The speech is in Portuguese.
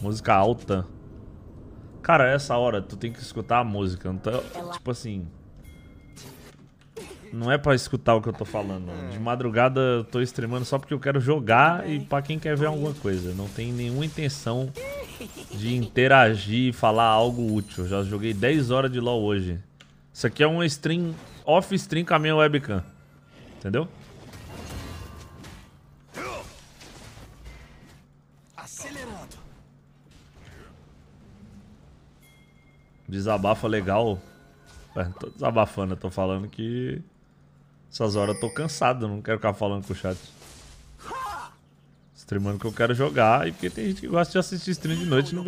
Música alta. Cara, é essa hora tu tem que escutar a música. Então, é tipo assim... Não é pra escutar o que eu tô falando. É. De madrugada eu tô streamando só porque eu quero jogar e pra quem quer ver alguma coisa. Não tem nenhuma intenção de interagir e falar algo útil. já joguei 10 horas de LoL hoje. Isso aqui é um stream, off-stream com a minha webcam. Entendeu? Acelerando. Desabafa legal. É, não tô desabafando, eu tô falando que. Essas horas eu tô cansado, não quero ficar falando com o chat. Streamando que eu quero jogar e porque tem gente que gosta de assistir stream de noite não